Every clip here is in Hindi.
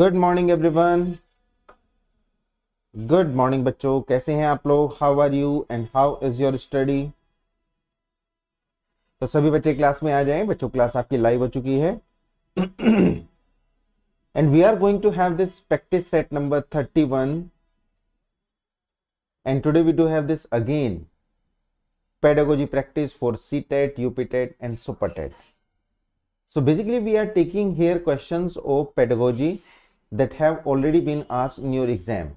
Good morning everyone good morning बच्चों कैसे हैं आप लोग how are you and how is your study तो सभी बच्चे क्लास में आ जाए बच्चों क्लास आपकी लाइव हो चुकी है and we are going to have this practice set number thirty one and today we do have this again pedagogy practice for C TET UP TET and super TET so basically we are taking here question of pedagogy that have already been asked in your exam.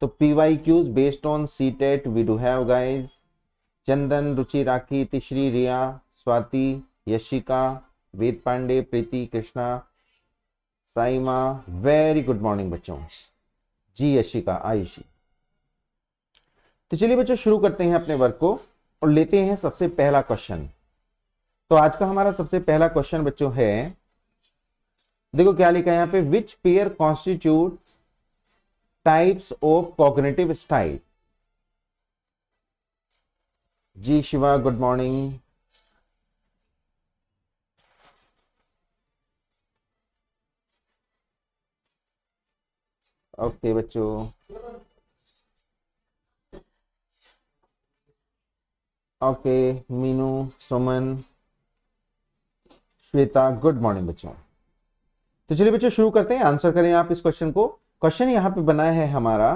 तो PYQs based on CTET we do have guys. Chandan, Ruchi, Raki, Tishri, Riya, Swati, Yashika, Ved Pandey, Preeti, Krishna, Saima. Very good morning बच्चों. जी यशिका आयुषी तो चलिए बच्चों शुरू करते हैं अपने वर्क को और लेते हैं सबसे पहला क्वेश्चन तो आज का हमारा सबसे पहला क्वेश्चन बच्चों है देखो क्या लिखा है यहाँ पे which pair constitute types of cognitive style ji Shiva good morning okay बच्चों okay Meenu Suman Shweta good morning बच्चों तो चलिए बच्चों शुरू करते हैं आंसर करें आप इस क्वेश्चन को क्वेश्चन यहाँ पे बनाया है हमारा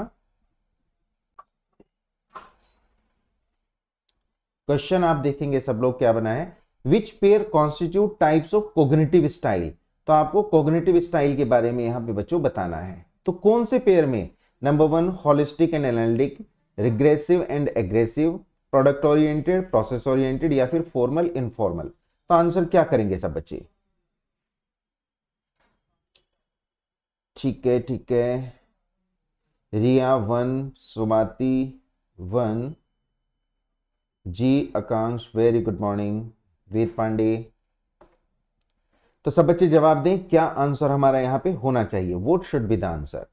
क्वेश्चन आप देखेंगे सब लोग क्या बना है which pair constitute types of cognitive style तो आपको कोग्नेटिव स्टाइल के बारे में यहाँ पे बच्चों बताना है तो कौन से पेयर में number one holistic and analytic regressive and aggressive product oriented process oriented या फिर फॉर्मल इनफॉर्मल तो आंसर क्या करेंगे सब बच्चे ठीक है ठीक है Riya one Sumati one ji Akanksh very good morning Ved Pandey तो सब बच्चे जवाब दें क्या आंसर हमारा यहां पे होना चाहिए what should be the answer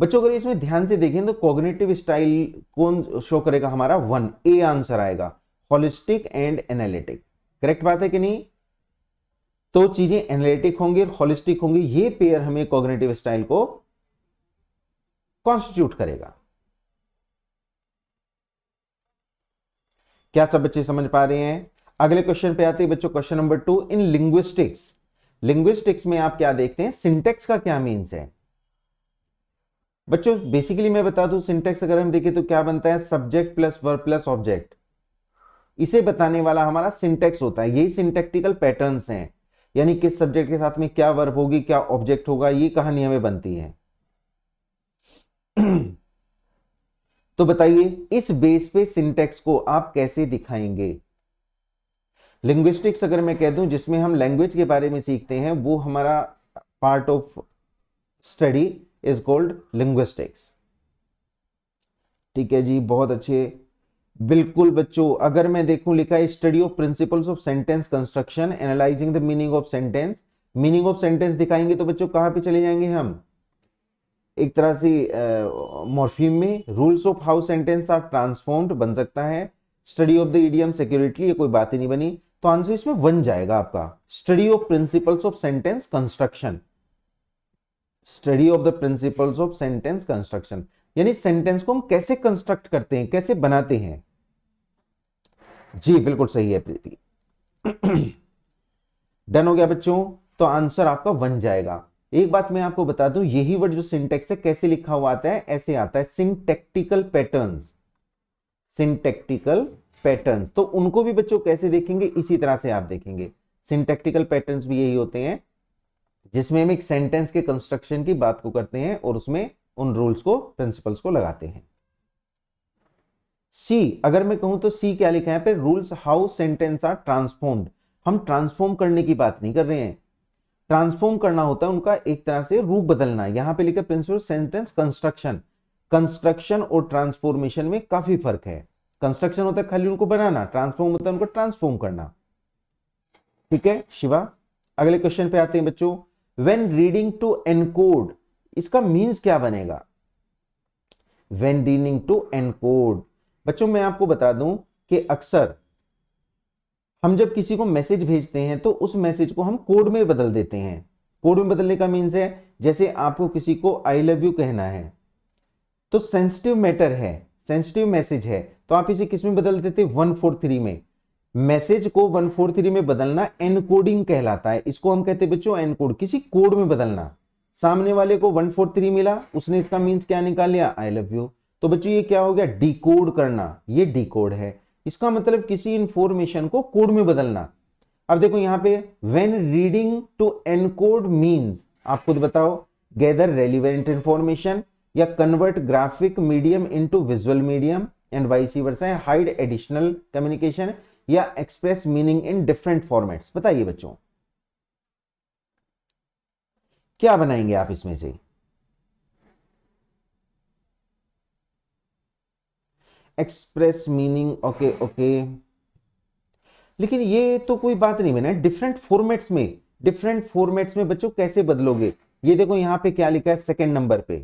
बच्चों अगर इसमें ध्यान से देखें तो कॉग्निटिव स्टाइल कौन शो करेगा हमारा वन ए आंसर आएगा होलिस्टिक एंड एनालिटिक करेक्ट बात है कि नहीं तो चीजें एनालिटिक होंगी और हॉलिस्टिक होंगी ये पेयर हमें कॉग्नेटिव स्टाइल को कॉन्स्टिट्यूट करेगा क्या सब बच्चे समझ पा रहे हैं अगले क्वेश्चन पे आते हैं बच्चों question number two in linguistics linguistics में आप क्या देखते हैं सिंटेक्स का क्या मीन्स है बच्चों बेसिकली मैं बता दूं सिंटेक्स अगर हम देखें तो क्या बनता है subject plus verb plus object इसे बताने वाला हमारा सिंटेक्स होता है यही सिंटेक्टिकल पैटर्न्स हैं यानी किस सब्जेक्ट के साथ में क्या वर्ब होगी क्या ऑब्जेक्ट होगा ये कहानी हमें बनती है तो बताइए इस बेस पे सिंटेक्स को आप कैसे दिखाएंगे लिंग्विस्टिक्स अगर मैं कह दूं जिसमें हम लैंग्वेज के बारे में सीखते हैं वो हमारा part of study is called linguistics ठीक है जी बहुत अच्छे बिल्कुल बच्चों अगर मैं देखूं लिखा है study of principles of sentence construction analysing the meaning of sentence meaning of sentence दिखाएंगे तो बच्चों कहाँ पे चले जाएंगे हम एक तरह से मॉर्फीम में rules of how sentence are transformed बन सकता है study of the idiom security ये कोई बात ही नहीं बनी तो आंसर इसमें बन जाएगा आपका study of principles of sentence construction study of the principles of sentence construction यानी सेंटेंस को हम कैसे कंस्ट्रक्ट करते हैं कैसे बनाते हैं जी बिल्कुल सही है प्रीति डन हो गया बच्चों तो आंसर आपका बन जाएगा एक बात मैं आपको बता दूं यही वर्ड जो सिंटेक्स है कैसे लिखा हुआ आता है ऐसे आता है सिंटेक्टिकल पैटर्न सिंटेक्टिकल पैटर्न तो उनको भी बच्चों कैसे देखेंगे इसी तरह से आप देखेंगे सिंटेक्टिकल पैटर्न भी यही होते हैं जिसमें हम एक सेंटेंस के कंस्ट्रक्शन की बात को करते हैं और उसमें उन रूल्स को प्रिंसिपल्स को लगाते हैं सी अगर मैं कहूं तो सी क्या लिखा है पे rules how sentence are transformed हम ट्रांसफॉर्म करने की बात नहीं कर रहे हैं ट्रांसफॉर्म करना होता है उनका एक तरह से रूप बदलना यहां पे लिखा प्रिंसिपल सेंटेंस कंस्ट्रक्शन कंस्ट्रक्शन और ट्रांसफॉर्मेशन में काफी फर्क है कंस्ट्रक्शन होता है खाली उनको बनाना ट्रांसफॉर्म होता है उनको ट्रांसफॉर्म करना ठीक है शिवा अगले क्वेश्चन पे आते हैं बच्चों वेन रीडिंग टू एनकोड इसका मीन्स क्या बनेगा वेन डीलिंग टू एनकोड बच्चों मैं आपको बता दूं कि अक्सर हम जब किसी को मैसेज भेजते हैं तो उस मैसेज को हम कोड में बदल देते हैं कोड में बदलने का मीन्स है जैसे आपको किसी को आई लव यू कहना है तो सेंसिटिव मैटर है सेंसिटिव मैसेज है तो आप इसे किस में बदल देते वन फोर थ्री में मैसेज को वन फोर थ्री में बदलना एनकोडिंग कहलाता है इसको हम कहते हैं बच्चों एनकोड किसी कोड में बदलना सामने वाले को वन फोर थ्री मिला उसने इसका मीन्स क्या निकाल लिया आई लव यू तो बच्चों ये क्या हो गया डिकोड करना ये डिकोड है इसका मतलब किसी इंफॉर्मेशन को कोड में बदलना अब देखो यहां पे when reading to encode means आप खुद बताओ गैदर रेलिवेंट इंफॉर्मेशन या convert graphic medium into visual medium and vice versa hide additional communication या express meaning in different formats बताइए बच्चों क्या बनाएंगे आप इसमें से एक्सप्रेस मीनिंग ओके ओके लेकिन ये तो कोई बात नहीं बना डिफरेंट फॉर्मेट्स में डिफरेंट फॉर्मेट्स में बच्चों कैसे बदलोगे ये देखो यहां पे क्या लिखा है सेकंड नंबर पे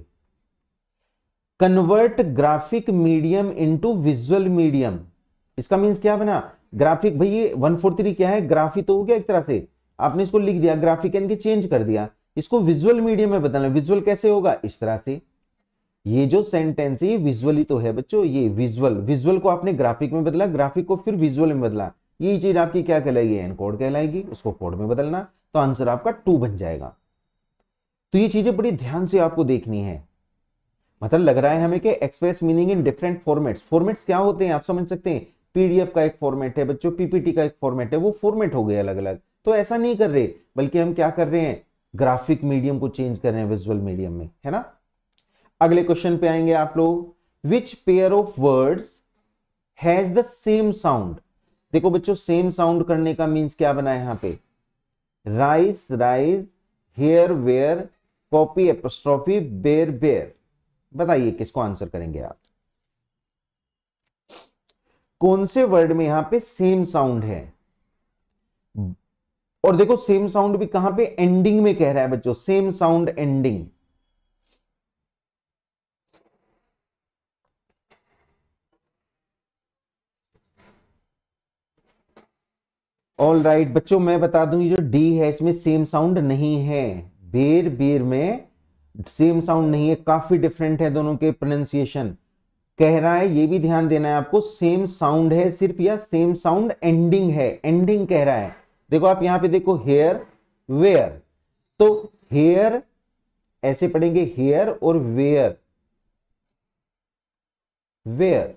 convert graphic medium into visual medium इसका मींस क्या बना ग्राफिक भाई ये 143 क्या है ग्राफी तो हो गया एक तरह से आपने इसको लिख दिया ग्राफिक चेंज कर दिया इसको विजुअल मीडियम में बदलना विजुअल कैसे होगा इस तरह से ये जो सेंटेंस है ये विजुअली तो है बच्चों ये विजुअल विजुअल को आपने ग्राफिक में बदला ग्राफिक को फिर विजुअल में बदला ये चीज आपकी क्या कहलाएगी एन कोड कहलाएगी उसको कोड में बदलना तो आंसर आपका टू बन जाएगा तो ये चीजें बड़ी ध्यान से आपको देखनी है मतलब लग रहा है हमें कि express meaning in different formats formats क्या होते हैं आप समझ सकते हैं पीडीएफ का एक फॉर्मेट है बच्चों पीपीटी का एक फॉर्मेट है वो फॉर्मेट हो गया अलग अलग तो ऐसा नहीं कर रहे बल्कि हम क्या कर रहे हैं ग्राफिक मीडियम को चेंज कर रहे हैं विजुअल मीडियम में है ना अगले क्वेश्चन पे आएंगे आप लोग which pair of words has the same sound देखो बच्चों सेम साउंड करने का मीन्स क्या बना है यहां पे rice rice hair where copy apostrophe bear bear बताइए किसको आंसर करेंगे आप कौन से वर्ड में यहां पे सेम साउंड है और देखो सेम साउंड भी कहां पे एंडिंग में कह रहा है बच्चों same sound ending all right right, बच्चों मैं बता दूं ये जो डी है इसमें सेम साउंड नहीं है बेर बेर में सेम साउंड नहीं है काफी डिफरेंट है दोनों के प्रोनाउंसिएशन कह रहा है ये भी ध्यान देना है आपको सेम साउंड है सिर्फ या सेम साउंड एंडिंग है एंडिंग कह रहा है देखो आप यहां पे देखो हेयर वेयर तो हेयर ऐसे पढ़ेंगे हेयर और वेयर वेयर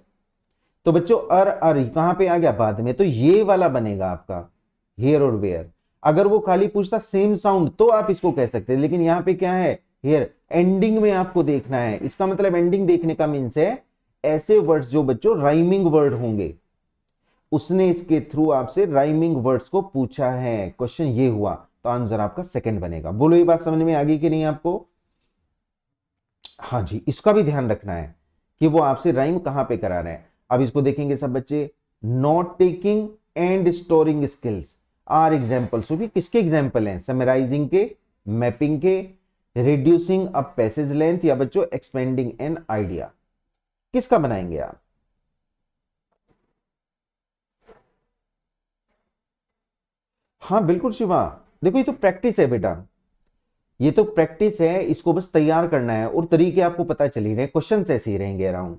तो बच्चों अर अर कहां पे आ गया बाद में तो ये वाला बनेगा आपका हेयर और वेयर अगर वो खाली पूछता सेम साउंड तो आप इसको कह सकते हैं लेकिन यहां पे क्या है हेयर एंडिंग में आपको देखना है इसका मतलब एंडिंग देखने का मीन्स है ऐसे वर्ड्स जो बच्चों राइमिंग वर्ड होंगे उसने इसके थ्रू आपसे राइमिंग वर्ड्स को पूछा है क्वेश्चन ये हुआ तो आंसर आपका सेकंड बनेगा बोलो ये बात समझ में आ गई कि नहीं आपको हाँ जी इसका भी ध्यान रखना है कि वो आपसे राइम कहां पे करा रहे हैं अब इसको देखेंगे सब बच्चे note taking and storing skills are example so किसके एग्जाम्पल हैं समराइजिंग के मैपिंग के रिड्यूसिंग अ पैसेज लेंथ या बच्चों एक्सपेंडिंग एन आइडिया किसका बनाएंगे आप हाँ बिल्कुल शिवा देखो ये तो प्रैक्टिस है बेटा ये तो प्रैक्टिस है इसको बस तैयार करना है और तरीके आपको पता चल ही रहे क्वेश्चन ऐसे ही रहेंगे अराउंड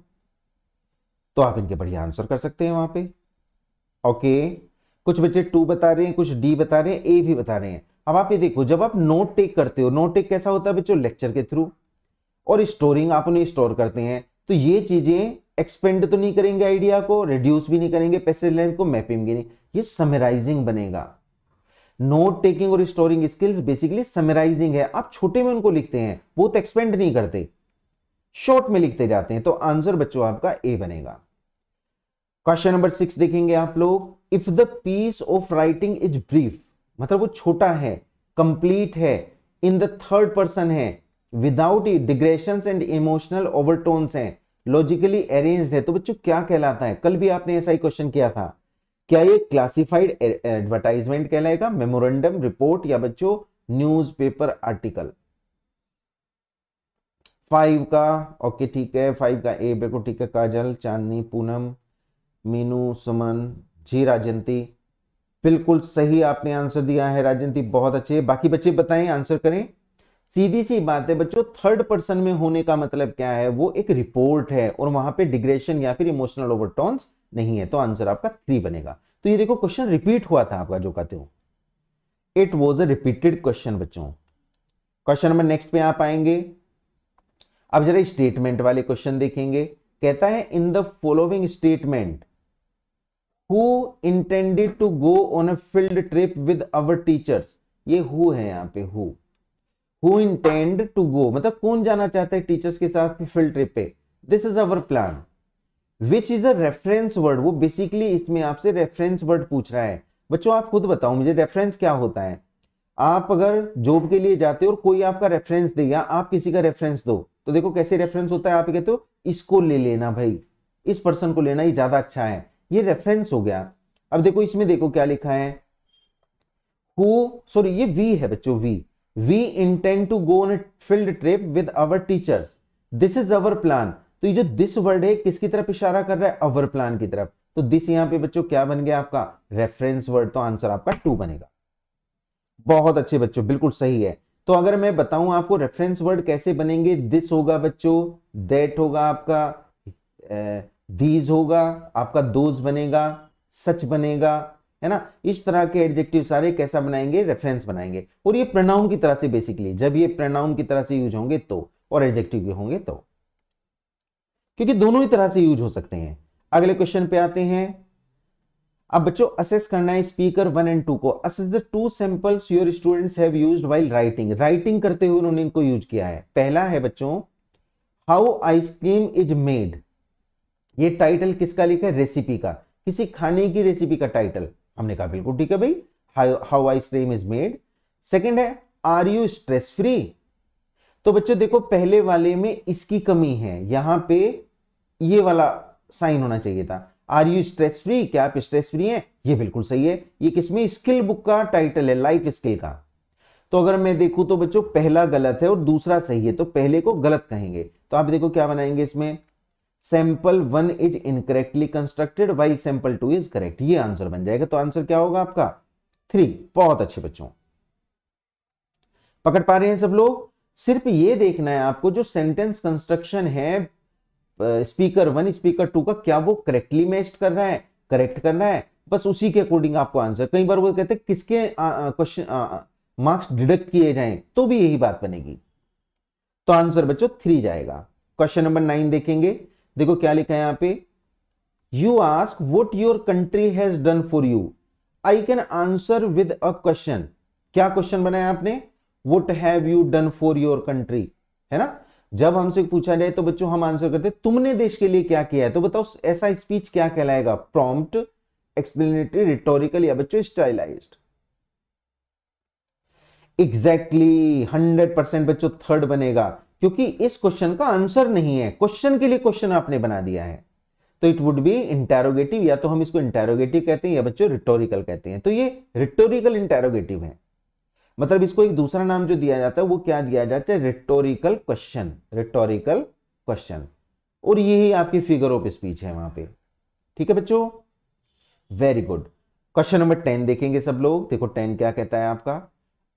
तो आप इनके बढ़िया आंसर कर सकते हैं वहां पे ओके कुछ बच्चे टू बता रहे हैं कुछ डी बता रहे हैं ए भी बता रहे हैं अब आप ये देखो जब आप नोट टेक करते हो नोट टेक कैसा होता है बच्चों लेक्चर के थ्रू और स्टोरिंग आप उन्हें स्टोर करते हैं तो ये चीजें एक्सपेंड तो नहीं करेंगे आइडिया को रिड्यूस भी नहीं करेंगे पैसे लेंथ को मैपिंग भी नहीं ये समराइजिंग बनेगा नोट टेकिंग और स्टोरिंग स्किल्स बेसिकली समराइजिंग है आप छोटे में उनको लिखते हैं बहुत तो एक्सपेंड नहीं करते शॉर्ट में लिखते जाते हैं तो आंसर बच्चों आपका ए बनेगा क्वेश्चन नंबर सिक्स देखेंगे आप लोग if the piece of writing is brief मतलब वो छोटा है कंप्लीट है इन द थर्ड पर्सन है without digression and emotional overtones हैं लॉजिकली अरेंज है तो बच्चों क्या कहलाता है कल भी आपने ऐसा ही क्वेश्चन किया था क्या ये क्लासिफाइड एडवर्टाइजमेंट कहलाएगा मेमोरेंडम रिपोर्ट या बच्चों न्यूज़पेपर आर्टिकल फाइव का ओके ठीक है फाइव का ए बिल्कुल ठीक है काजल चांदनी पूनम मीनू सुमन जी राजंती बिल्कुल सही आपने आंसर दिया है राजंती बहुत अच्छे बाकी बच्चे बताएं आंसर करें सीधी सी बात है बच्चों थर्ड पर्सन में होने का मतलब क्या है वो एक रिपोर्ट है और वहां पे डिग्रेशन या फिर इमोशनल ओवरटोन्स नहीं है तो आंसर आपका थ्री बनेगा तो ये देखो क्वेश्चन रिपीट हुआ था आपका जो कहते हो it was a repeated question बच्चों क्वेश्चन नंबर नेक्स्ट पे आप आएंगे अब जरा स्टेटमेंट वाले क्वेश्चन देखेंगे कहता है in the following statement who intended to go on a field trip with our teachers ये हु है यहां पे who who intend to go मतलब कौन जाना चाहता है टीचर्स के साथ फील्ड ट्रिप पे this is our plan which is a reference word वो बेसिकली इसमें आपसे रेफरेंस वर्ड पूछ रहा है बच्चों आप खुद बताओ मुझे रेफरेंस क्या होता है आप अगर जॉब के लिए जाते हो और कोई आपका रेफरेंस दे या आप किसी का रेफरेंस दो तो देखो कैसे रेफरेंस होता है आप कहते हो इसको ले लेना भाई इस पर्सन को लेना ही ज्यादा अच्छा है ये रेफरेंस हो गया अब देखो इसमें देखो क्या लिखा है हु सॉरी ये वी है बच्चों we we intend to go on field trip with our teachers this is our plan तो ये जो दिस वर्ड है किसकी तरफ इशारा कर रहा है अवर प्लान की तरफ तो दिस यहाँ पे बच्चों क्या बन गया आपका रेफरेंस वर्ड तो आंसर आपका टू बनेगा बहुत अच्छे बच्चों बिल्कुल सही है तो अगर मैं बताऊं आपको रेफरेंस वर्ड कैसे बनेंगे दिस होगा बच्चों दैट होगा आपका दीज होगा आपका दोज बनेगा सच बनेगा है ना इस तरह के एडजेक्टिव सारे कैसा बनाएंगे रेफरेंस बनाएंगे और ये प्रनाउन की तरह से बेसिकली जब ये प्रनाउन की तरह से यूज होंगे तो और एडजेक्टिव होंगे तो क्योंकि दोनों ही तरह से यूज हो सकते हैं अगले क्वेश्चन पे आते हैं अब बच्चों असेस करना है स्पीकर वन एंड टू को assess the two samples your students have used while writing writing करते हुए उन्होंने इनको यूज किया है पहला है बच्चों हाउ आइसक्रीम इज मेड ये टाइटल किसका लिखा है रेसिपी का किसी खाने की रेसिपी का टाइटल हमने कहा बिल्कुल ठीक है भाई how ice cream is made second है आर यू स्ट्रेस फ्री तो बच्चों देखो पहले वाले में इसकी कमी है यहां पे ये वाला साइन होना चाहिए था आर यू स्ट्रेस फ्री क्या आप स्ट्रेस फ्री हैं ये बिल्कुल सही है ये किसमें स्किल बुक का टाइटल है लाइफ स्किल का तो अगर मैं देखूं तो बच्चों पहला गलत है और दूसरा सही है तो पहले को गलत कहेंगे तो आप देखो क्या बनाएंगे इसमें sample one is incorrectly constructed while sample two is correct ये आंसर बन जाएगा तो आंसर क्या होगा आपका थ्री बहुत अच्छे बच्चों पकड़ पा रहे हैं सब लोग सिर्फ ये देखना है आपको जो सेंटेंस कंस्ट्रक्शन है स्पीकर वन स्पीकर टू का क्या वो करेक्टली मैच कर रहा है करेक्ट कर रहा है बस उसी के अकॉर्डिंग आपको आंसर कई बार वो कहते हैं किसके क्वेश्चन मार्क्स डिडक्ट किए जाएं तो भी यही बात बनेगी तो आंसर बच्चों थ्री जाएगा क्वेश्चन नंबर नाइन देखेंगे देखो क्या लिखा है यहां पे you ask what your country has done for you I can answer with a question क्या क्वेश्चन बनाया आपने what have you done for your country है ना जब हमसे पूछा जाए तो बच्चों हम आंसर करते तुमने देश के लिए क्या किया है तो बताओ ऐसा स्पीच क्या कहलाएगा प्रॉम्प्ट एक्सप्लेनेटरी रिटोरिकल या बच्चों स्टाइलाइज एग्जैक्टली हंड्रेड परसेंट बच्चों थर्ड बनेगा क्योंकि इस क्वेश्चन का आंसर नहीं है क्वेश्चन के लिए क्वेश्चन आपने बना दिया है तो इट वुड बी इंटेरोगेटिव या तो हम इसको इंटेरोगेटिव कहते हैं या बच्चों रिटोरिकल कहते हैं तो ये रिटोरिकल इंटेरोगेटिव है मतलब इसको एक दूसरा नाम जो दिया जाता है वो क्या दिया जाता है रिटोरिकल क्वेश्चन रिटोरिकल क्वेश्चन और यही आपकी फिगर ऑफ स्पीच है वहां पे ठीक है बच्चों very good question number ten देखेंगे सब लोग देखो टेन क्या कहता है आपका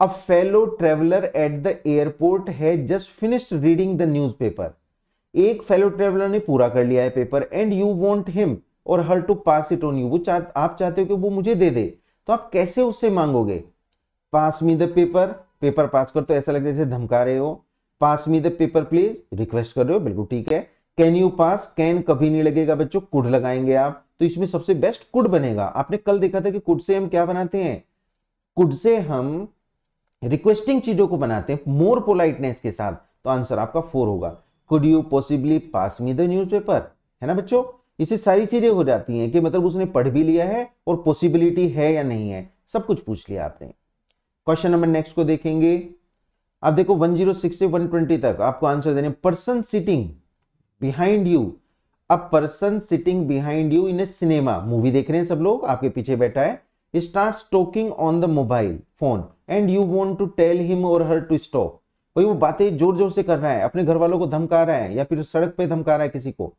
a fellow traveller at the airport है just finished reading the newspaper एक फेलो ट्रेवलर ने पूरा कर लिया है paper and you want him or her to pass it on you वो चाह आप चाहते हो कि वो मुझे दे दे तो आप कैसे उससे मांगोगे pass me the paper paper pass कर तो ऐसा लगता है जैसे धमका रहे हो pass me the paper please request कर रहे हो बिल्कुल ठीक है कैन यू पास कैन कभी नहीं लगेगा बच्चों कुड लगाएंगे आप तो इसमें सबसे बेस्ट कुड बनेगा आपने कल देखा था कि कुड से हम क्या बनाते हैं कुड से हम रिक्वेस्टिंग चीजों को बनाते हैं मोर पोलाइटनेस के साथ तो आंसर आपका फोर होगा could you possibly pass me the newspaper है ना बच्चों इसे सारी चीजें हो जाती हैं कि मतलब उसने पढ़ भी लिया है और पॉसिबिलिटी है या नहीं है सब कुछ पूछ लिया आपने क्वेश्चन नंबर नेक्स्ट को देखेंगे आप देखो 106 से 120 तक आपको आंसर देने person sitting behind you a person sitting behind you in a cinema movie देख रहे हैं सब लोग आपके पीछे बैठा है start talking on the mobile phone and you want to tell him or her to stop वही वो बातें जोर जोर से कर रहा है अपने घर वालों को धमका रहा है या फिर सड़क पे धमका रहा है किसी को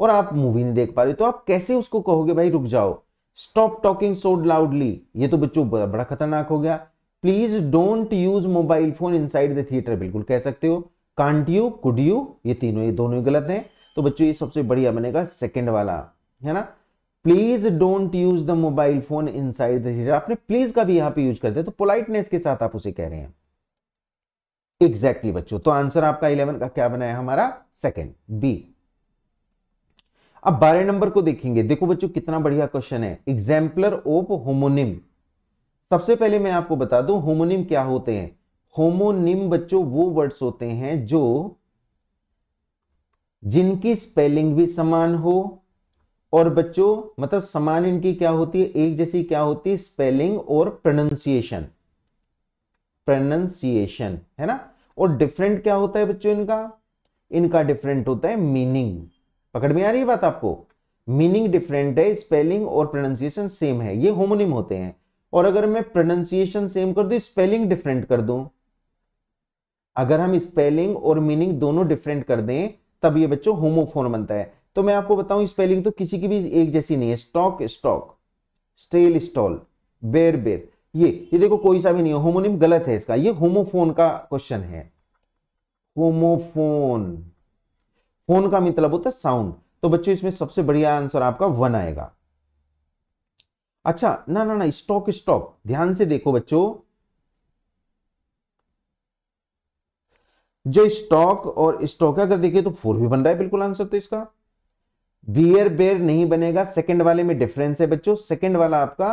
और आप मूवी नहीं देख पा रहे तो आप कैसे उसको कहोगे भाई रुक जाओ स्टॉप टॉकिंग सो लाउडली ये तो बच्चों बड़ा खतरनाक हो गया please don't use mobile phone inside the theatre बिल्कुल कह सकते हो कांट यू कुड यू ये तीनों ये दोनों ही गलत है तो बच्चों ये सबसे बढ़िया बनेगा सेकेंड वाला है ना please don't use the mobile phone inside the theatre आपने प्लीज का भी यहां पे यूज कर दिया तो पोलाइटनेस के साथ आप उसे कह रहे हैं एग्जैक्टली exactly बच्चों तो आंसर आपका इलेवन का क्या बनाया हमारा सेकेंड बी अब बारह नंबर को देखेंगे देखो बच्चों कितना बढ़िया क्वेश्चन है एग्जाम्पलर ऑफ होमोनिम सबसे पहले मैं आपको बता दूं होमोनिम क्या होते हैं होमोनिम बच्चों वो वर्ड्स होते हैं जो जिनकी स्पेलिंग भी समान हो और बच्चों मतलब समान इनकी क्या होती है एक जैसी क्या होती है स्पेलिंग और प्रोनाउंसिएशन प्रोनंसिएशन है ना और डिफरेंट क्या होता है बच्चों इनका इनका डिफरेंट होता है मीनिंग पकड़ में आ रही है बात आपको मीनिंग डिफरेंट है स्पेलिंग और प्रोनाउंसिएशन सेम है ये होमोनिम होते हैं और अगर मैं प्रोनाउंसिएशन सेम कर दू स्पेलिंग डिफरेंट कर दू अगर हम स्पेलिंग और मीनिंग दोनों डिफरेंट कर दें तब ये बच्चों होमोफोन बनता है तो मैं आपको बताऊं स्पेलिंग तो किसी की भी एक जैसी नहीं है स्टॉक स्टॉक स्टेल स्टॉल बेर बेर ये ये देखो कोई सा भी नहीं है होमोनिम गलत है इसका ये होमोफोन का क्वेश्चन है होमोफोन फोन का मतलब होता है साउंड तो बच्चों इसमें सबसे बढ़िया आंसर आपका वन आएगा अच्छा ना ना ना स्टॉक स्टॉक ध्यान से देखो बच्चों जो स्टॉक और स्टॉक अगर देखिए तो फोर भी बन रहा है बिल्कुल आंसर तो इसका बियर बेयर नहीं बनेगा सेकंड वाले में डिफरेंस है बच्चों सेकंड वाला आपका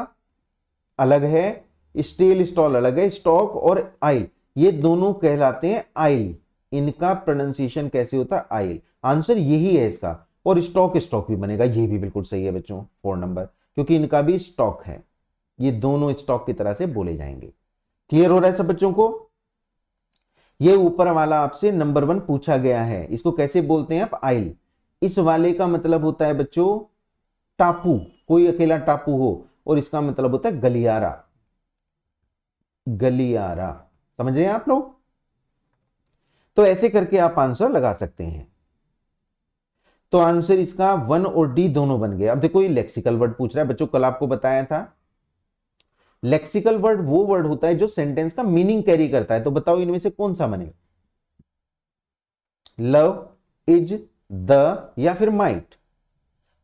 अलग है स्टील स्टॉल अलग है स्टॉक और आइल ये दोनों कहलाते हैं आइल इनका प्रोनाउंसिएशन कैसे होता है आइल आंसर यही है इसका और स्टॉक स्टॉक भी बनेगा ये भी बिल्कुल सही है बच्चों फोर नंबर क्योंकि इनका भी स्टॉक है ये दोनों स्टॉक की तरह से बोले जाएंगे क्लियर हो रहा है सब बच्चों को ये ऊपर वाला आपसे नंबर वन पूछा गया है इसको कैसे बोलते हैं आप आइल इस वाले का मतलब होता है बच्चों टापू कोई अकेला टापू हो और इसका मतलब होता है गलियारा गलियारा समझ रहे हैं आप लोग तो ऐसे करके आप आंसर लगा सकते हैं तो आंसर इसका वन और डी दोनों बन गए अब देखो ये लेक्सिकल वर्ड पूछ रहा है बच्चों कल आपको बताया था लेक्सिकल वर्ड वो वर्ड होता है जो सेंटेंस का मीनिंग कैरी करता है तो बताओ इनमें से कौन सा बनेगा लव इज द या फिर माइट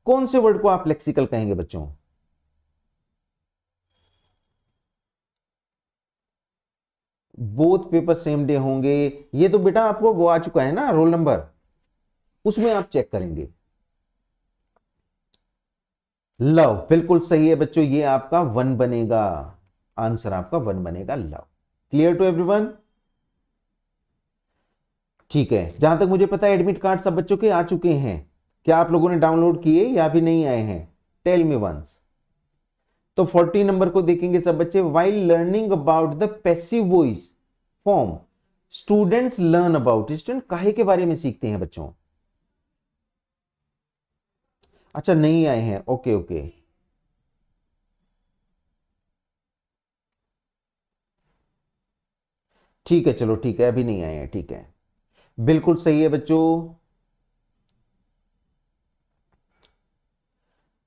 कौन से वर्ड को आप लेक्सिकल कहेंगे बच्चों बोथ पेपर सेम डे होंगे ये तो बेटा आपको आ चुका है ना रोल नंबर उसमें आप चेक करेंगे लव बिल्कुल सही है बच्चों ये आपका वन बनेगा आंसर आपका वन बनेगा लव क्लियर टू एवरीवन ठीक है जहां तक मुझे पता है एडमिट कार्ड सब बच्चों के आ चुके हैं क्या आप लोगों ने डाउनलोड किए या भी नहीं आए हैं टेल मी वंस तो 40 नंबर को देखेंगे सब बच्चे while learning about the passive voice form students learn about student काहे के बारे में सीखते हैं बच्चों अच्छा नहीं आए हैं ओके ओके ठीक है चलो ठीक है अभी नहीं आए हैं ठीक है बिल्कुल सही है बच्चों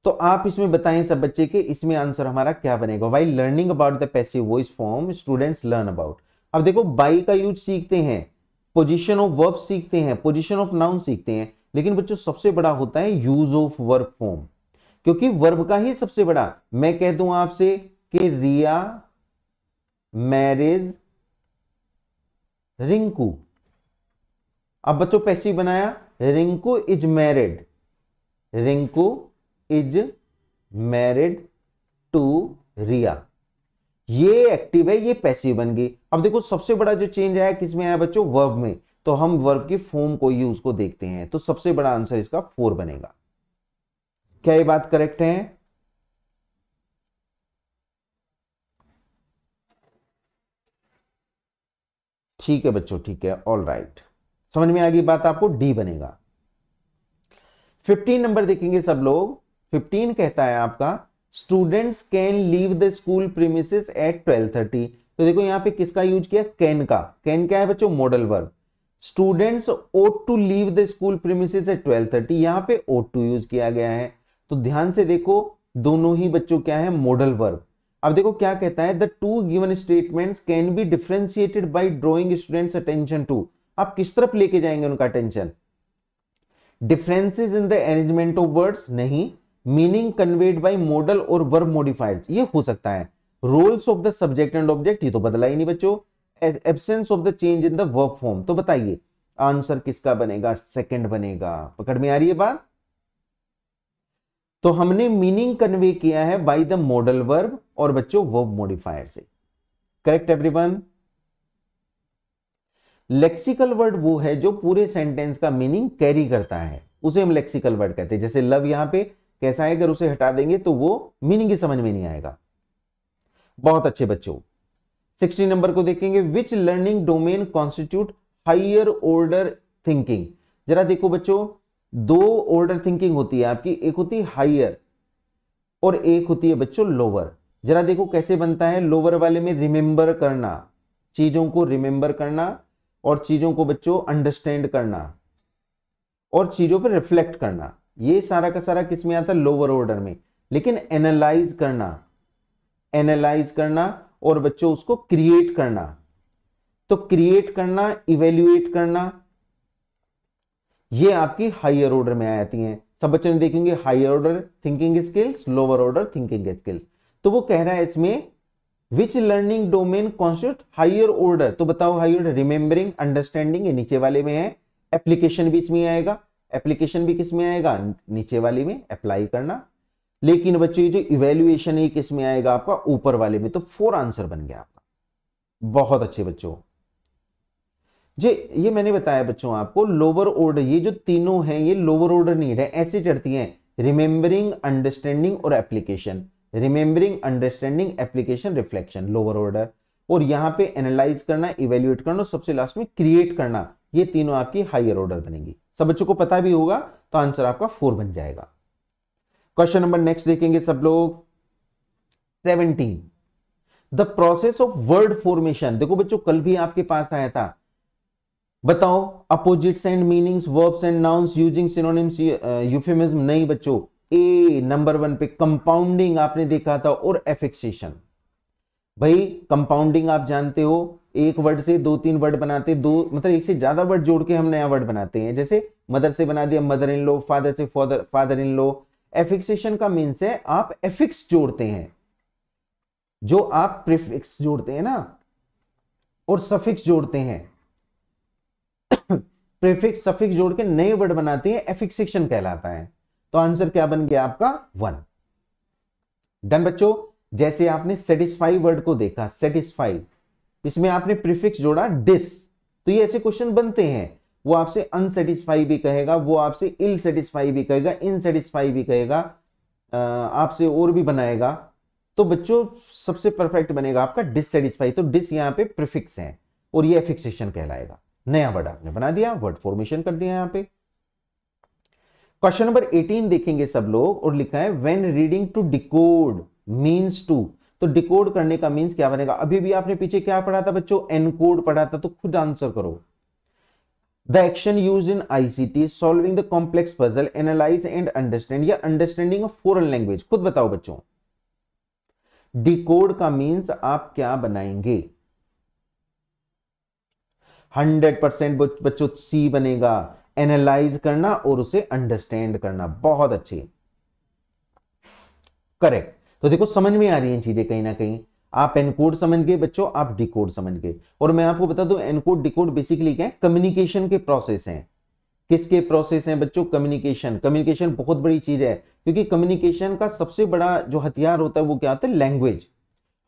तो आप इसमें बताएं सब बच्चे के इसमें आंसर हमारा क्या बनेगा why learning about the passive voice form students learn about अब देखो बाई का यूज सीखते हैं पोजिशन ऑफ वर्ब सीखते हैं पोजिशन ऑफ नाउन सीखते हैं लेकिन बच्चों सबसे बड़ा होता है यूज ऑफ वर्ब फॉर्म क्योंकि वर्ब का ही सबसे बड़ा मैं कह दूं आपसे कि रिया मैरिज रिंकू अब बच्चों पैसी बनाया Rinku is married Rinku is married to Riya ये एक्टिव है ये पैसी बन गई अब देखो सबसे बड़ा जो चेंज आया किसमें आया बच्चों वर्ब में तो हम वर्ब की फॉर्म को यूज को देखते हैं तो सबसे बड़ा आंसर इसका फोर बनेगा क्या ये बात करेक्ट है ठीक है बच्चों ठीक है ऑल राइट समझ में आ गई बात आपको डी बनेगा फिफ्टीन नंबर देखेंगे सब लोग फिफ्टीन कहता है आपका students can leave the school premises at twelve thirty तो देखो यहां पे किसका यूज किया कैन का कैन क्या है बच्चों modal verb students ought to leave the school premises at thirty यहां पे ओट टू यूज किया गया है तो ध्यान से देखो दोनों ही बच्चों क्या है मॉडल वर्ब अब देखो क्या कहता है the two given statements can be differentiated by drawing students attention to आप किस तरफ लेके जाएंगे उनका attention differences in the arrangement of words नहीं मीनिंग कन्वेड बाय मॉडल और वर्ब मॉडिफायर्स ये हो सकता है roles of the subject and object ये तो बदला ही नहीं बच्चों absence of the change in the form तो बताइए आंसर किसका बनेगा सेकंड बनेगा पकड़ में आ रही है बात तो हमने मीनिंग कन्वे किया है बाय द मॉडल वर्ब और बच्चों वर्ब मॉडिफायर से करेक्ट एवरीवन लेक्सिकल वर्ड वो है जो पूरे सेंटेंस का मीनिंग कैरी करता है उसे हम लेक्सिकल वर्ड कहते हैं जैसे लव यहां पे कैसा है अगर उसे हटा देंगे तो वो मीनिंग ही समझ में नहीं आएगा बहुत अच्छे बच्चों सिक्सटी नंबर को देखेंगे which learning domain constitute higher older thinking जरा देखो बच्चों दो ओल्डर थिंकिंग होती है आपकी एक होती है हाइयर और एक होती है बच्चों लोअर जरा देखो कैसे बनता है लोअर वाले में रिमेंबर करना चीजों को रिमेंबर करना और चीजों को बच्चों अंडरस्टैंड करना और चीजों पर रिफ्लेक्ट करना ये सारा का सारा किस में आता है लोअर ऑर्डर में लेकिन एनालाइज करना एनालाइज करना और बच्चों उसको क्रिएट करना तो क्रिएट करना इवेल्युएट करना ये आपकी हाइयर ऑर्डर में आ जाती हैं सब बच्चों ने देखेंगे higher order thinking skills lower order thinking skills तो वो कह रहा है इसमें which learning domain constitute higher order तो बताओ हाई ऑर्डर रिमेंबरिंग अंडरस्टैंडिंग नीचे वाले में है एप्लीकेशन भी इसमें आएगा एप्लीकेशन भी किस में आएगा नीचे वाले में अप्लाई करना लेकिन बच्चों ये जो इवेल्युएशन है किसमें आएगा आपका ऊपर वाले में तो फोर आंसर बन गया आपका बहुत अच्छे बच्चों जे ये मैंने बताया बच्चों आपको लोअर ऑर्डर ये जो तीनों हैं ये लोअर ऑर्डर नीड है ऐसे चढ़ती हैं रिमेंबरिंग अंडरस्टैंडिंग और application remembering understanding application reflection lower order और यहां पे एनालाइज करना इवेल्युएट करना और सबसे लास्ट में क्रिएट करना ये तीनों आपकी हायर ऑर्डर बनेंगी सब बच्चों को पता भी होगा तो आंसर आपका फोर बन जाएगा क्वेश्चन नंबर नेक्स्ट देखेंगे सब लोग seventeen the process of word formation देखो बच्चों कल भी आपके पास आया था बताओ opposites and meanings verbs and nouns using synonyms euphemism नहीं बच्चों ए नंबर वन पे कंपाउंडिंग आपने देखा था और एफिक्सेशन भाई कंपाउंडिंग आप जानते हो एक वर्ड से दो तीन वर्ड बनाते दो मतलब एक से ज्यादा वर्ड जोड़ के हम नया वर्ड बनाते हैं जैसे मदर से बना दिया मदर इन लो फादर से father father in law affixation का मीन्स है आप एफिक्स जोड़ते हैं जो आप प्रिफिक्स जोड़ते हैं ना और सफिक्स जोड़ते हैं प्रिफिक्स सफिक्स जोड़ के नए वर्ड बनाते हैं एफिक्सेशन कहलाता है तो आंसर क्या बन गया आपका वन डन बच्चों जैसे आपने सेटिस्फाई वर्ड को देखा सेटिस्फाई इसमें आपने प्रिफिक्स जोड़ा डिस तो ये ऐसे क्वेश्चन बनते हैं वो आपसे अनसेटिस्फाई भी कहेगा वो आपसे इल सेटिस्फाई भी कहेगा इनसेटिस्फाई भी कहेगा आपसे और भी बनाएगा तो बच्चों सबसे परफेक्ट बनेगा आपका डिससेटिस्फाई तो डिस यहाँ पे प्रिफिक्स है और ये फिक्सेशन कहलाएगा नया वर्ड आपने बना दिया वर्ड फॉर्मेशन कर दिया यहाँ पे क्वेश्चन नंबर 18 देखेंगे सब लोग और लिखा है when reading to decode means to तो डिकोड करने का मींस क्या बनेगा अभी भी आपने पीछे क्या पढ़ा था बच्चों एनकोड पढ़ा था तो खुद आंसर करो the action use in ICT solving the complex puzzle analyse and understand या अंडरस्टैंडिंग ऑफ फॉरन लैंग्वेज खुद बताओ बच्चों डिकोड का मीन्स आप क्या बनाएंगे हंड्रेड परसेंट बच्चों सी बनेगा एनालाइज करना और उसे अंडरस्टैंड करना बहुत अच्छे करेक्ट तो देखो समझ में आ रही है चीजें कहीं ना कहीं आप एनकोड समझ गए बच्चों आप डिकोड समझ गए और मैं आपको बता दूं एनकोड डिकोड बेसिकली क्या है कम्युनिकेशन के प्रोसेस हैं किसके प्रोसेस हैं बच्चों कम्युनिकेशन कम्युनिकेशन बहुत बड़ी चीज है क्योंकि कम्युनिकेशन का सबसे बड़ा जो हथियार होता है वो क्या होता है लैंग्वेज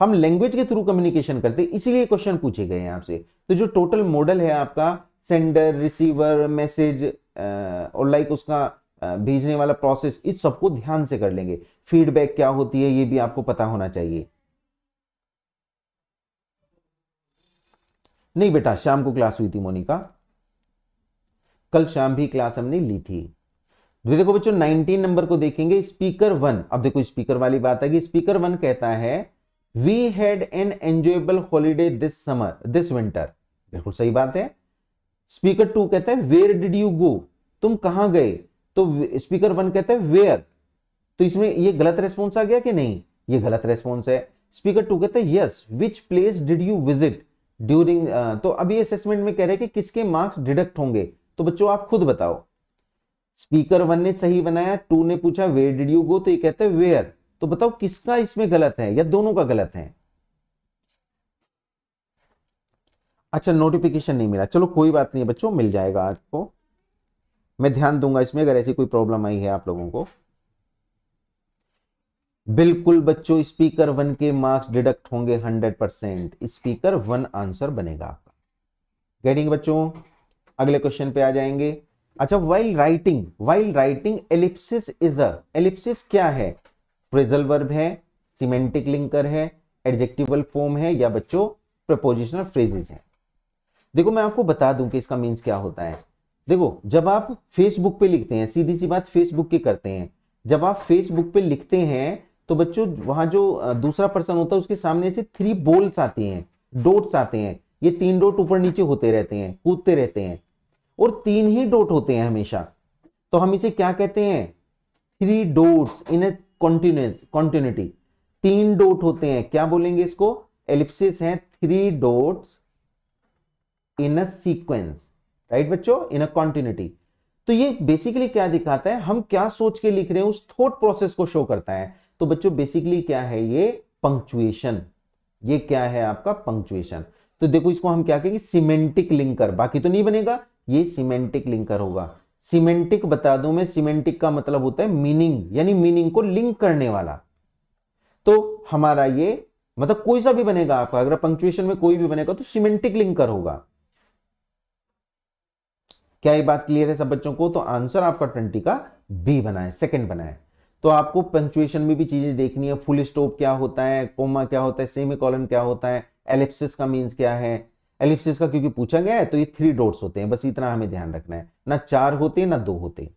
हम लैंग्वेज के थ्रू कम्युनिकेशन करते हैं इसीलिए क्वेश्चन पूछे गए हैं आपसे तो जो टोटल मॉडल है आपका सेंडर रिसीवर मैसेज और लाइक उसका भेजने वाला प्रोसेस इस सबको ध्यान से कर लेंगे फीडबैक क्या होती है ये भी आपको पता होना चाहिए नहीं बेटा शाम को क्लास हुई थी मोनिका कल शाम भी क्लास हमने ली थी तो देखो बच्चों 19 नंबर को देखेंगे स्पीकर वन अब देखो स्पीकर वाली बात है कि स्पीकर वन कहता है we had an enjoyable holiday this summer this winter बिल्कुल सही बात है स्पीकर टू कहता है वेयर डिड यू गो तुम कहां गए तो स्पीकर वन कहता है वेयर तो इसमें ये गलत रेस्पॉन्स आ गया कि नहीं ये गलत रेस्पॉन्स है स्पीकर टू कहता है yes which place did you visit during uh, तो अभी असेसमेंट में कह रहे हैं कि किसके मार्क्स डिडक्ट होंगे तो बच्चों आप खुद बताओ स्पीकर वन ने सही बनाया टू ने पूछा वेयर डिड यू गो तो ये कहते हैं वेयर तो बताओ किसका इसमें गलत है या दोनों का गलत है अच्छा नोटिफिकेशन नहीं मिला चलो कोई बात नहीं बच्चों मिल जाएगा आपको मैं ध्यान दूंगा इसमें अगर ऐसी कोई प्रॉब्लम आई है आप लोगों को बिल्कुल बच्चों स्पीकर वन के मार्क्स डिडक्ट होंगे hundred percent speaker one answer बनेगा आपका गेटिंग बच्चों अगले क्वेश्चन पे आ जाएंगे अच्छा while writing while writing ellipsis is a ellipsis क्या है फ्रेजल वर्ब है सीमेंटिक लिंकर है एडजेक्टिवल फॉर्म है या बच्चों प्रपोजिशनल फ्रेजेज है देखो मैं आपको बता दूं कि इसका मीन्स क्या होता है देखो जब आप फेसबुक पे लिखते हैं सीधी सी बात फेसबुक की करते हैं जब आप फेसबुक पे लिखते हैं तो बच्चों वहां जो दूसरा पर्सन होता है उसके सामने से थ्री बोल्स आते हैं डोट्स आते हैं ये तीन डोट ऊपर नीचे होते रहते हैं कूदते रहते हैं और तीन ही डोट होते हैं हमेशा तो हम इसे क्या कहते हैं three dots in a continuity तीन डोट होते हैं क्या बोलेंगे इसको एलिप्सिस हैं three dots in a sequence right बच्चों इन अ कॉन्टिन्यूटी तो ये बेसिकली क्या दिखाता है हम क्या सोच के लिख रहे हैं उस थॉट प्रोसेस को शो करता है तो बच्चों बेसिकली क्या है ये पंक्चुएशन ये क्या है आपका पंक्चुएशन तो देखो इसको हम क्या कहेंगे सीमेंटिक लिंकर बाकी तो नहीं बनेगा ये सीमेंटिक लिंकर होगा सीमेंटिक बता दूं मैं सीमेंटिक का मतलब होता है मीनिंग यानी मीनिंग को लिंक करने वाला तो हमारा ये मतलब कोई सा भी बनेगा आपका अगर पंक्चुएशन में कोई भी बनेगा तो सीमेंटिक लिंकर होगा क्या ये बात क्लियर है सब बच्चों को तो आंसर आपका ट्वेंटी का बी बनाए सेकेंड बनाए तो आपको पंचुएशन में भी चीजें देखनी है फुल स्टॉप क्या होता है कोमा क्या होता है सेमी कॉलन क्या होता है एलिप्सिस का मीन्स क्या है एलिप्सिस का क्योंकि पूछा गया है तो ये थ्री डॉट्स होते हैं बस इतना हमें ध्यान रखना है ना चार होते हैं ना दो होते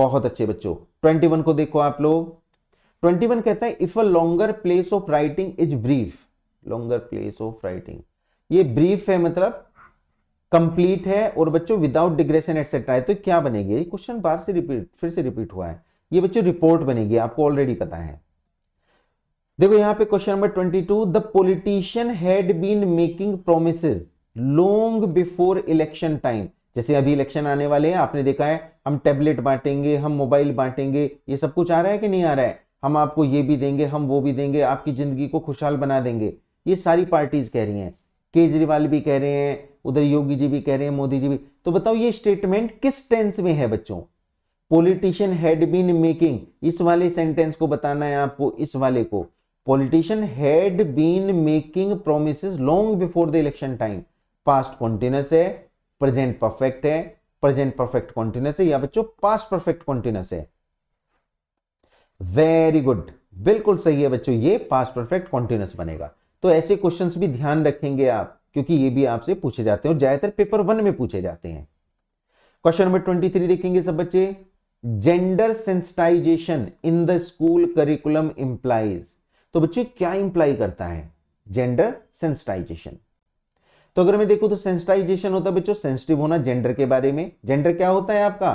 बहुत अच्छे बच्चों ट्वेंटी वन को देखो आप लोग ट्वेंटी वन कहता है if a longer place of writing is brief longer place of writing ये ब्रीफ है मतलब कंप्लीट है और बच्चों विदाउट डिग्रेशन एक्सेट्रा है तो क्या बनेगी ये क्वेश्चन बार से रिपीट फिर से रिपीट हुआ है ये बच्चों रिपोर्ट बनेगी आपको ऑलरेडी पता है देखो यहाँ पे question number twenty two the politician had been making promises long before election time जैसे अभी इलेक्शन आने वाले हैं आपने देखा है हम टेबलेट बांटेंगे हम मोबाइल बांटेंगे ये सब कुछ आ रहा है कि नहीं आ रहा है हम आपको ये भी देंगे हम वो भी देंगे आपकी जिंदगी को खुशहाल बना देंगे ये सारी पार्टीज कह रही हैं केजरीवाल भी कह रहे हैं उधर योगी जी भी कह रहे हैं मोदी जी भी तो बताओ ये स्टेटमेंट किस टेंस में है बच्चों पॉलिटिशियन हैड बीन मेकिंग इस वाले सेंटेंस को बताना है आपको इस वाले को politician had been making promise long before the election time past continuous है प्रेजेंट परफेक्ट है प्रेजेंट परफेक्ट कॉन्टिन्यूस है या बच्चों पास्ट परफेक्ट कॉन्टिन्यूस है वेरी गुड बिल्कुल सही है बच्चों ये पास्ट परफेक्ट कॉन्टिन्यूस बनेगा तो ऐसे क्वेश्चंस भी ध्यान रखेंगे आप क्योंकि ये भी आपसे पूछे जाते हैं और ज्यादातर पेपर वन में पूछे जाते हैं क्वेश्चन नंबर ट्वेंटी थ्री देखेंगे सब बच्चे gender sensitization in the school curriculum implies तो बच्चे क्या इंप्लाई करता है जेंडर सेंसिटाइजेशन तो अगर मैं देखूं तो सेंसिटाइजेशन होता है बच्चों सेंसिटिव होना जेंडर के बारे में जेंडर क्या होता है आपका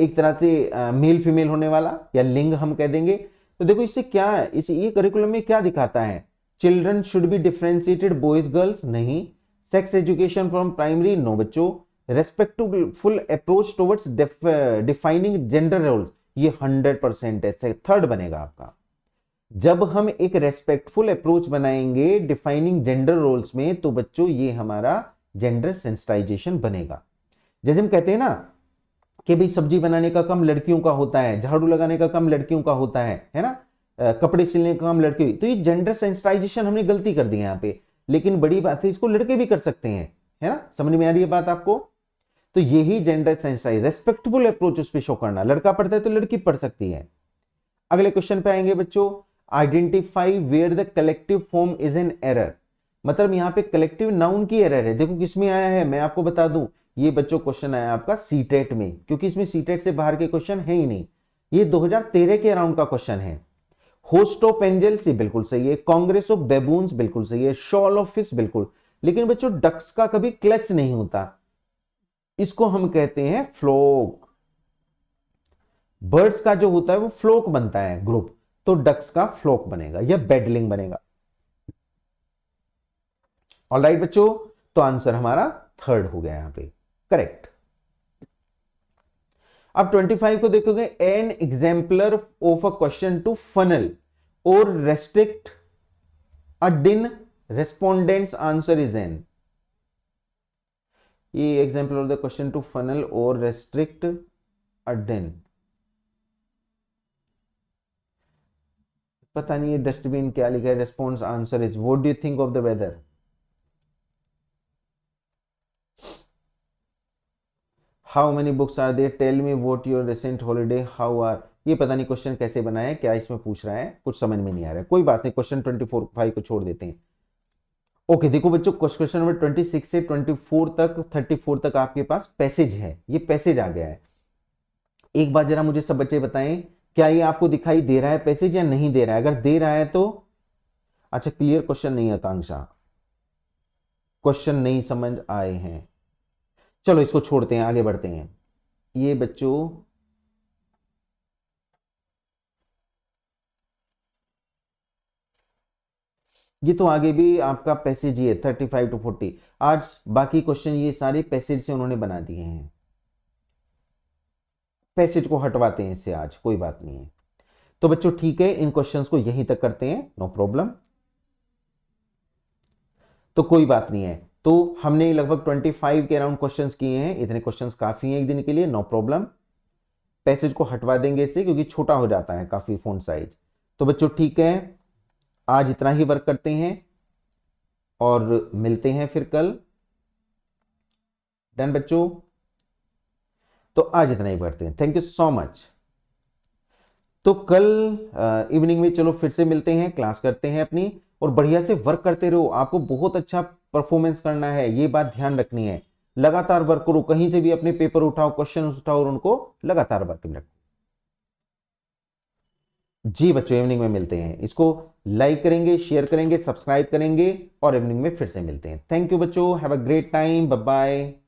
एक तरह से मेल फीमेल होने वाला या लिंग हम कह देंगे तो देखो इससे क्या इस ये करिकुलम में क्या दिखाता है children should be differentiated boys girls नहीं sex education from primary no बच्चों full approach towards defining gender roles ये हंड्रेड परसेंट है थर्ड बनेगा आपका जब हम एक रेस्पेक्टफुल अप्रोच बनाएंगे डिफाइनिंग जेंडर रोल्स में तो बच्चों ये हमारा जेंडर सेंसिटाइजेशन बनेगा जैसे हम कहते हैं ना कि भाई सब्जी बनाने का काम लड़कियों का होता है झाड़ू लगाने का काम लड़कियों का होता है है ना कपड़े सिलने का काम लड़के तो ये जेंडर सेंसिटाइजेशन हमने गलती कर दी है यहाँ पे लेकिन बड़ी बात है इसको लड़के भी कर सकते हैं है ना समझ में आ रही है बात आपको तो यही जेंडर सेंसिटाइज रेस्पेक्टेबल अप्रोच उस पर शो करना लड़का पढ़ता है तो लड़की पढ़ सकती है अगले क्वेश्चन पे आएंगे बच्चों identify where the collective form is an error मतलब यहाँ पे कलेक्टिव नाउन की एरर है देखो किसमें आया है मैं आपको बता दूं ये बच्चों क्वेश्चन आया आपका सीटेट में क्योंकि इसमें सीटेट से बाहर के क्वेश्चन है ही नहीं ये 2013 के अराउंड का क्वेश्चन है होस्ट ऑफ एंजल्स बिल्कुल सही है कांग्रेस ऑफ बेबून बिल्कुल सही है शॉल ऑफ फिश बिल्कुल लेकिन बच्चों डक्स का कभी क्लच नहीं होता इसको हम कहते हैं फ्लोक बर्ड्स का जो होता है वो फ्लोक बनता है ग्रुप तो डक्स का फ्लोक बनेगा या बेडलिंग बनेगा ऑल राइट बच्चों तो आंसर हमारा थर्ड हो गया यहां पे करेक्ट अब 25 को देखोगे an exemplar of a question to funnel or restrict a din respondents answer is n ये example of the question to funnel or restrict a din पता नहीं ये डस्टबिन क्या लिखा है response answer is what do you think of the weather how many books are there tell me what your recent holiday how are ये पता नहीं क्वेश्चन कैसे बनाए है क्या इसमें पूछ रहा है कुछ समझ में नहीं आ रहा है कोई बात नहीं क्वेश्चन ट्वेंटी फोर फाइव को छोड़ देते हैं ओके देखो बच्चों क्वेश्चन नंबर ट्वेंटी सिक्स से ट्वेंटी फोर तक थर्टी फोर तक आपके पास पैसेज है ये पैसेज आ गया है एक बार जरा मुझे सब बच्चे बताएं क्या ये आपको दिखाई दे रहा है पैसेज या नहीं दे रहा है अगर दे रहा है तो अच्छा क्लियर क्वेश्चन नहीं आकांक्षा क्वेश्चन नहीं समझ आए हैं चलो इसको छोड़ते हैं आगे बढ़ते हैं ये बच्चों ये तो आगे भी आपका पैसेज है थर्टी फाइव टू फोर्टी आज बाकी क्वेश्चन ये सारे पैसेज से उन्होंने बना दिए हैं पैसेज को हटवाते हैं इससे आज कोई बात नहीं है तो बच्चों ठीक है इन क्वेश्चंस को यहीं तक करते हैं नो प्रॉब्लम तो कोई बात नहीं है तो हमने लगभग ट्वेंटी फाइव के अराउंड क्वेश्चन किए हैं इतने क्वेश्चन काफी हैं एक दिन के लिए नो प्रॉब्लम पैसेज को हटवा देंगे इससे क्योंकि छोटा हो जाता है काफी फोन साइज तो बच्चों ठीक है आज इतना ही वर्क करते हैं और मिलते हैं फिर कल डन बच्चों तो आज इतना ही करते हैं थैंक यू सो मच तो कल इवनिंग में चलो फिर से मिलते हैं क्लास करते हैं अपनी और बढ़िया से वर्क करते रहो आपको बहुत अच्छा परफॉर्मेंस करना है ये बात ध्यान रखनी है लगातार वर्क करो कहीं से भी अपने पेपर उठाओ क्वेश्चन उठाओ और उनको लगातार वर्क रखो जी बच्चों इवनिंग में मिलते हैं इसको लाइक करेंगे शेयर करेंगे सब्सक्राइब करेंगे और इवनिंग में फिर से मिलते हैं थैंक यू बच्चों have a great time bye